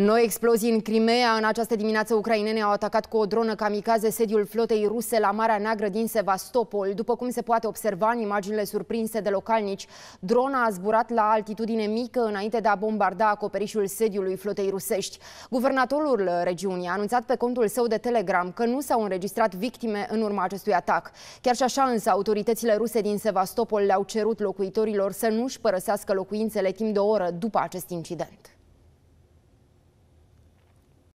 Noi explozii în Crimea. În această dimineață, ucrainene au atacat cu o dronă kamikaze sediul flotei ruse la Marea Neagră din Sevastopol. După cum se poate observa în imaginile surprinse de localnici, drona a zburat la altitudine mică înainte de a bombarda acoperișul sediului flotei rusești. Guvernatorul regiunii a anunțat pe contul său de Telegram că nu s-au înregistrat victime în urma acestui atac. Chiar și așa însă, autoritățile ruse din Sevastopol le-au cerut locuitorilor să nu-și părăsească locuințele timp de o oră după acest incident.